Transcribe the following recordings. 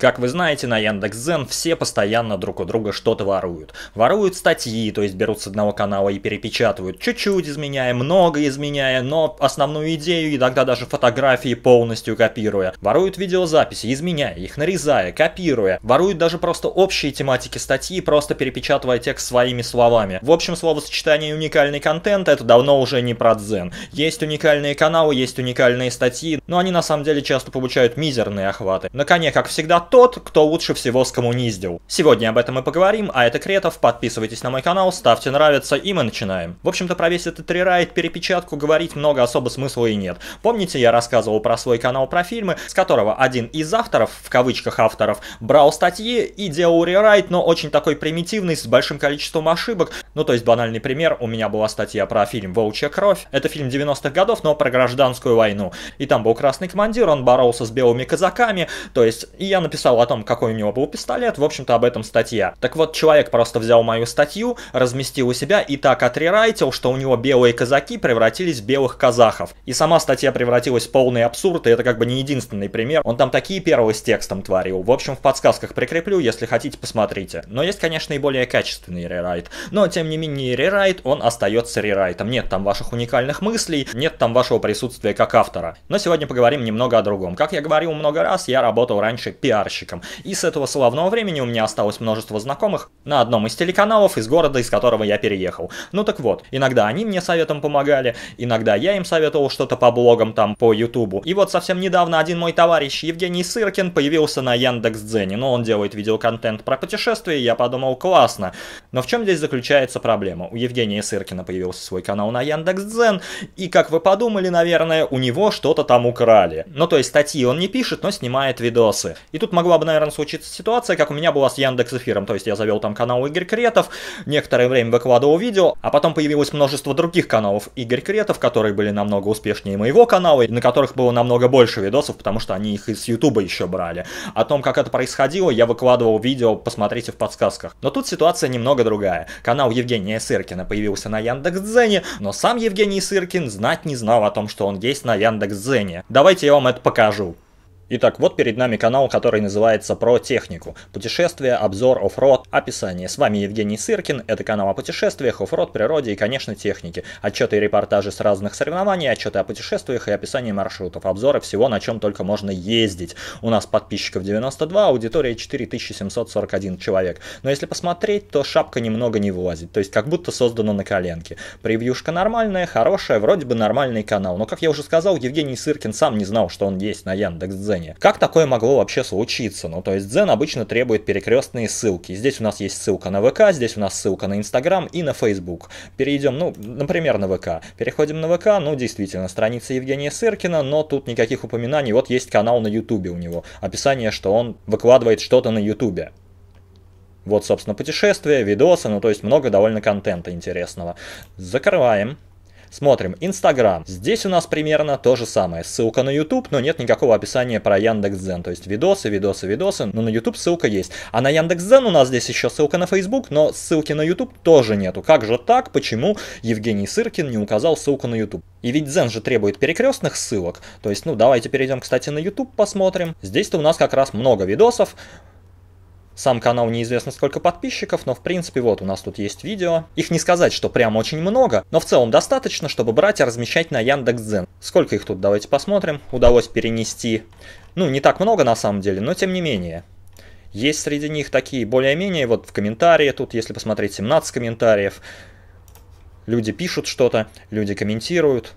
Как вы знаете, на Яндекс.Зен все постоянно друг у друга что-то воруют. Воруют статьи, то есть берут с одного канала и перепечатывают, чуть-чуть изменяя, много изменяя, но основную идею, и тогда даже фотографии полностью копируя. Воруют видеозаписи, изменяя, их нарезая, копируя. Воруют даже просто общие тематики статьи, просто перепечатывая текст своими словами. В общем, словосочетание уникальный контент это давно уже не про дзен. Есть уникальные каналы, есть уникальные статьи, но они на самом деле часто получают мизерные охваты. На коне, как всегда, тот, кто лучше всего скоммуниздил. Сегодня об этом и поговорим, а это Кретов, подписывайтесь на мой канал, ставьте нравится и мы начинаем. В общем-то про весь этот рерайт, перепечатку говорить много особо смысла и нет. Помните, я рассказывал про свой канал про фильмы, с которого один из авторов, в кавычках авторов, брал статьи и делал рерайт, но очень такой примитивный, с большим количеством ошибок. Ну то есть банальный пример, у меня была статья про фильм «Волчья кровь». Это фильм 90-х годов, но про гражданскую войну. И там был красный командир, он боролся с белыми казаками, то есть я написал писал о том, какой у него был пистолет, в общем-то об этом статья. Так вот, человек просто взял мою статью, разместил у себя и так отрерайтил, что у него белые казаки превратились в белых казахов. И сама статья превратилась в полный абсурд, и это как бы не единственный пример. Он там такие первые с текстом творил. В общем, в подсказках прикреплю, если хотите, посмотрите. Но есть, конечно, и более качественный рерайт. Но, тем не менее, рерайт, он остается рерайтом. Нет там ваших уникальных мыслей, нет там вашего присутствия как автора. Но сегодня поговорим немного о другом. Как я говорил много раз, я работал раньше пиар пиарщиком. И с этого славного времени у меня осталось множество знакомых на одном из телеканалов из города, из которого я переехал. Ну так вот, иногда они мне советом помогали, иногда я им советовал что-то по блогам там, по ютубу. И вот совсем недавно один мой товарищ Евгений Сыркин появился на Яндекс Дзене. но ну, он делает видеоконтент про путешествия, и я подумал, классно. Но в чем здесь заключается проблема? У Евгения Сыркина появился свой канал на Яндекс Дзен, и как вы подумали, наверное, у него что-то там украли. Ну то есть статьи он не пишет, но снимает видосы. И тут могла бы, наверное, случиться ситуация, как у меня была с Яндекс Эфиром. То есть я завел там канал Игорь Кретов, некоторое время выкладывал видео, а потом появилось множество других каналов Игорь Кретов, которые были намного успешнее моего канала, и на которых было намного больше видосов, потому что они их из Ютуба еще брали. О том, как это происходило, я выкладывал видео, посмотрите в подсказках. Но тут ситуация немного другая. Канал Евгения Сыркина появился на Яндекс Яндекс.Дзене, но сам Евгений Сыркин знать не знал о том, что он есть на Яндекс Яндекс.Дзене. Давайте я вам это покажу. Итак, вот перед нами канал, который называется «Про технику». Путешествия, обзор, оффроад, описание. С вами Евгений Сыркин, это канал о путешествиях, оффроад, природе и, конечно, технике. Отчеты и репортажи с разных соревнований, отчеты о путешествиях и описание маршрутов, обзоры всего, на чем только можно ездить. У нас подписчиков 92, аудитория 4741 человек. Но если посмотреть, то шапка немного не вылазит, то есть как будто создана на коленке. Превьюшка нормальная, хорошая, вроде бы нормальный канал, но, как я уже сказал, Евгений Сыркин сам не знал, что он есть на Яндекс.Дзен приложение. Как такое могло вообще случиться? Ну, то есть Zen обычно требует перекрестные ссылки. Здесь у нас есть ссылка на ВК, здесь у нас ссылка на Инстаграм и на Facebook. Перейдем, ну, например, на ВК. Переходим на ВК, ну, действительно, страница Евгения Сыркина, но тут никаких упоминаний. Вот есть канал на Ютубе у него. Описание, что он выкладывает что-то на Ютубе. Вот, собственно, путешествия, видосы, ну, то есть много довольно контента интересного. Закрываем. Смотрим Инстаграм. Здесь у нас примерно то же самое. Ссылка на YouTube, но нет никакого описания про Яндекс.Дзен. То есть видосы, видосы, видосы. Но на YouTube ссылка есть. А на Яндекс.Дзен у нас здесь еще ссылка на Facebook, но ссылки на YouTube тоже нету. Как же так? Почему Евгений Сыркин не указал ссылку на YouTube? И ведь Дзен же требует перекрестных ссылок. То есть, ну, давайте перейдем, кстати, на YouTube посмотрим. Здесь-то у нас как раз много видосов. Сам канал неизвестно сколько подписчиков, но в принципе вот у нас тут есть видео. Их не сказать, что прям очень много, но в целом достаточно, чтобы брать и размещать на Яндекс.Дзен. Сколько их тут, давайте посмотрим. Удалось перенести. Ну, не так много на самом деле, но тем не менее. Есть среди них такие более-менее, вот в комментарии тут, если посмотреть, 17 комментариев. Люди пишут что-то, люди комментируют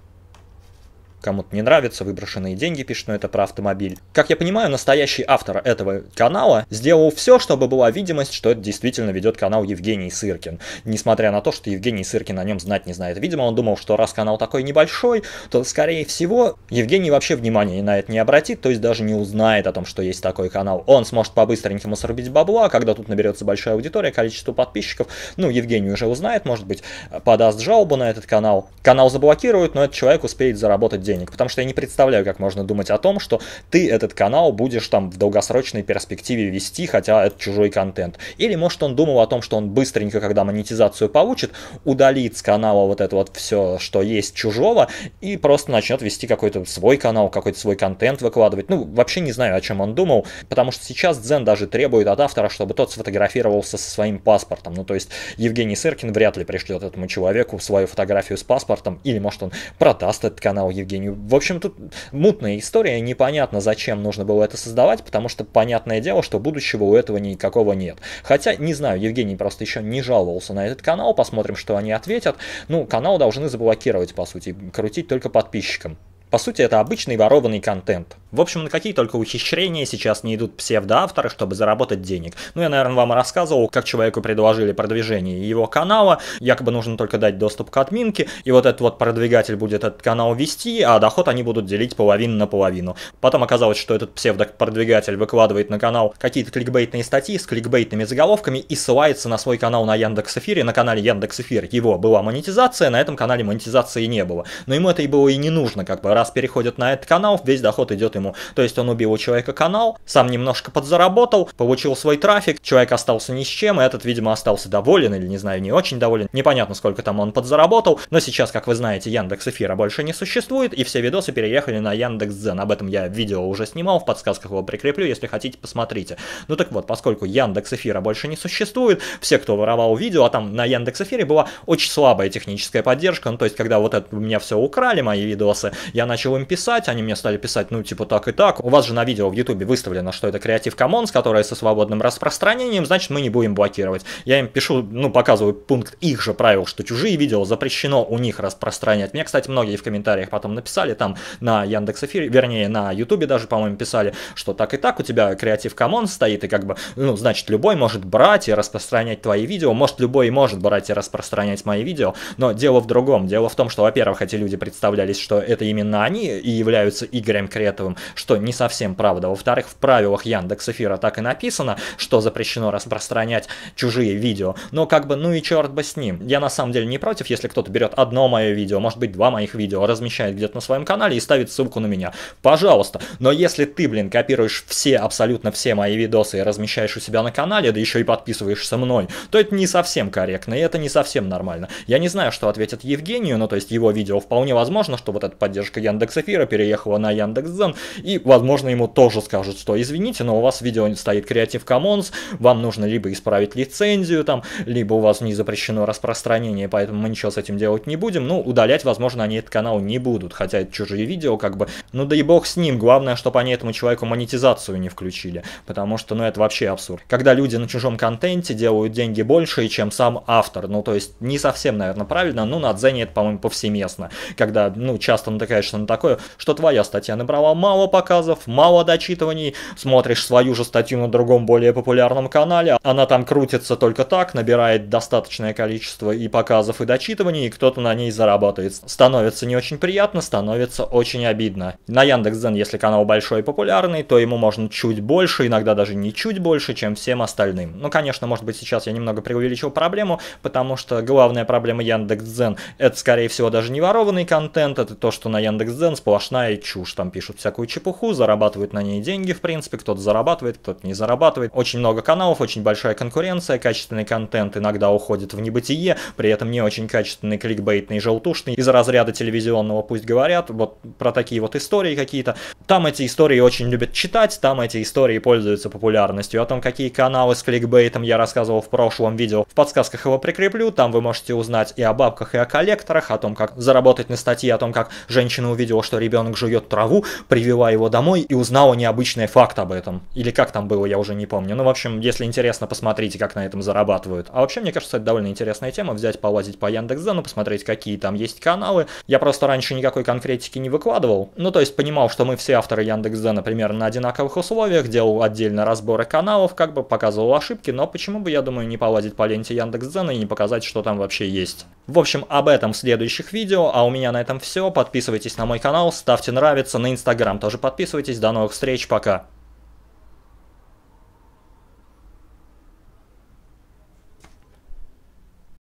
кому-то не нравится, выброшенные деньги пишет, но это про автомобиль. Как я понимаю, настоящий автор этого канала сделал все, чтобы была видимость, что это действительно ведет канал Евгений Сыркин. Несмотря на то, что Евгений Сыркин о нем знать не знает. Видимо, он думал, что раз канал такой небольшой, то, скорее всего, Евгений вообще внимания на это не обратит, то есть даже не узнает о том, что есть такой канал. Он сможет по-быстренькому срубить бабла, когда тут наберется большая аудитория, количество подписчиков. Ну, Евгений уже узнает, может быть, э, подаст жалобу на этот канал. Канал заблокируют, но этот человек успеет заработать деньги денег, потому что я не представляю, как можно думать о том, что ты этот канал будешь там в долгосрочной перспективе вести, хотя это чужой контент. Или может он думал о том, что он быстренько, когда монетизацию получит, удалит с канала вот это вот все, что есть чужого, и просто начнет вести какой-то свой канал, какой-то свой контент выкладывать. Ну, вообще не знаю, о чем он думал, потому что сейчас Дзен даже требует от автора, чтобы тот сфотографировался со своим паспортом. Ну, то есть Евгений Сыркин вряд ли пришлет этому человеку свою фотографию с паспортом, или может он продаст этот канал Евгений сожалению. В общем, тут мутная история, непонятно, зачем нужно было это создавать, потому что понятное дело, что будущего у этого никакого нет. Хотя, не знаю, Евгений просто еще не жаловался на этот канал, посмотрим, что они ответят. Ну, канал должны заблокировать, по сути, крутить только подписчикам. По сути, это обычный ворованный контент. В общем, на какие только ухищрения сейчас не идут псевдоавторы, чтобы заработать денег. Ну, я, наверное, вам рассказывал, как человеку предложили продвижение его канала, якобы нужно только дать доступ к админке, и вот этот вот продвигатель будет этот канал вести, а доход они будут делить половину на половину. Потом оказалось, что этот псевдо-продвигатель выкладывает на канал какие-то кликбейтные статьи с кликбейтными заголовками и ссылается на свой канал на Яндекс Эфире. На канале Яндекс Эфир его была монетизация, на этом канале монетизации не было. Но ему это и было и не нужно, как бы раз переходят на этот канал, весь доход идет им по То есть он убил у человека канал, сам немножко подзаработал, получил свой трафик, человек остался ни с чем, и этот, видимо, остался доволен или, не знаю, не очень доволен. Непонятно, сколько там он подзаработал, но сейчас, как вы знаете, Яндекс Эфира больше не существует, и все видосы переехали на Яндекс Яндекс.Дзен. Об этом я видео уже снимал, в подсказках его прикреплю, если хотите, посмотрите. Ну так вот, поскольку Яндекс Эфира больше не существует, все, кто воровал видео, а там на Яндекс Эфире была очень слабая техническая поддержка, ну то есть, когда вот это у меня все украли, мои видосы, я начал им писать, они мне стали писать, ну типа так и так. У вас же на видео в Ютубе выставлено, что это Creative Commons, которое со свободным распространением, значит мы не будем блокировать. Я им пишу, ну показываю пункт их же правил, что чужие видео запрещено у них распространять. Мне, кстати, многие в комментариях потом написали, там на Яндекс Эфире, вернее на Ютубе даже, по-моему, писали, что так и так у тебя Creative Commons стоит, и как бы, ну, значит, любой может брать и распространять твои видео, может, любой может брать и распространять мои видео, но дело в другом. Дело в том, что, во-первых, эти люди представлялись, что это именно они и являются Игорем Кретовым, что не совсем правда. Во-вторых, в правилах Яндекс Эфира так и написано, что запрещено распространять чужие видео. Но как бы, ну и черт бы с ним. Я на самом деле не против, если кто-то берет одно мое видео, может быть, два моих видео, размещает где-то на своем канале и ставит ссылку на меня. Пожалуйста. Но если ты, блин, копируешь все, абсолютно все мои видосы и размещаешь у себя на канале, да еще и подписываешься мной, то это не совсем корректно, и это не совсем нормально. Я не знаю, что ответит Евгению, но то есть его видео вполне возможно, что вот эта поддержка Яндекс Эфира переехала на Яндекс Яндекс.Зен, и, возможно, ему тоже скажут, что извините, но у вас видео стоит Creative Commons, вам нужно либо исправить лицензию там, либо у вас не запрещено распространение, поэтому мы ничего с этим делать не будем. Ну, удалять, возможно, они этот канал не будут, хотя это чужие видео, как бы. Ну да и бог с ним, главное, чтобы они этому человеку монетизацию не включили, потому что, ну, это вообще абсурд. Когда люди на чужом контенте делают деньги больше, чем сам автор, ну, то есть не совсем, наверное, правильно, но на Дзене это, по-моему, повсеместно, когда, ну, часто натыкаешься на такое, что твоя статья набрала мало, мало показов, мало дочитываний, смотришь свою же статью на другом более популярном канале, она там крутится только так, набирает достаточное количество и показов, и дочитываний, и кто-то на ней зарабатывает. Становится не очень приятно, становится очень обидно. На Яндекс.Дзен, если канал большой и популярный, то ему можно чуть больше, иногда даже не чуть больше, чем всем остальным. Ну, конечно, может быть, сейчас я немного преувеличил проблему, потому что главная проблема Яндекс.Дзен — это, скорее всего, даже не ворованный контент, это то, что на Яндекс.Дзен сплошная чушь, там пишут всякую всякую чепуху, зарабатывают на ней деньги, в принципе, кто-то зарабатывает, кто-то не зарабатывает. Очень много каналов, очень большая конкуренция, качественный контент иногда уходит в небытие, при этом не очень качественный, кликбейтный, желтушный, из разряда телевизионного пусть говорят, вот про такие вот истории какие-то. Там эти истории очень любят читать, там эти истории пользуются популярностью. О том, какие каналы с кликбейтом я рассказывал в прошлом видео, в подсказках его прикреплю, там вы можете узнать и о бабках, и о коллекторах, о том, как заработать на статье, о том, как женщина увидела, что ребенок жует траву, привел привела его домой и узнала необычный факт об этом. Или как там было, я уже не помню. Ну, в общем, если интересно, посмотрите, как на этом зарабатывают. А вообще, мне кажется, это довольно интересная тема, взять, полазить по Яндекс.Дзену, ну, посмотреть, какие там есть каналы. Я просто раньше никакой конкретики не выкладывал. Ну, то есть, понимал, что мы все авторы Яндекс.Дзена примерно на одинаковых условиях, делал отдельно разборы каналов, как бы показывал ошибки, но почему бы, я думаю, не полазить по ленте Яндекс.Дзена и не показать, что там вообще есть. В общем, об этом в следующих видео, а у меня на этом все. Подписывайтесь на мой канал, ставьте нравится, на Инстаграм тоже подписывайтесь. До новых встреч, пока.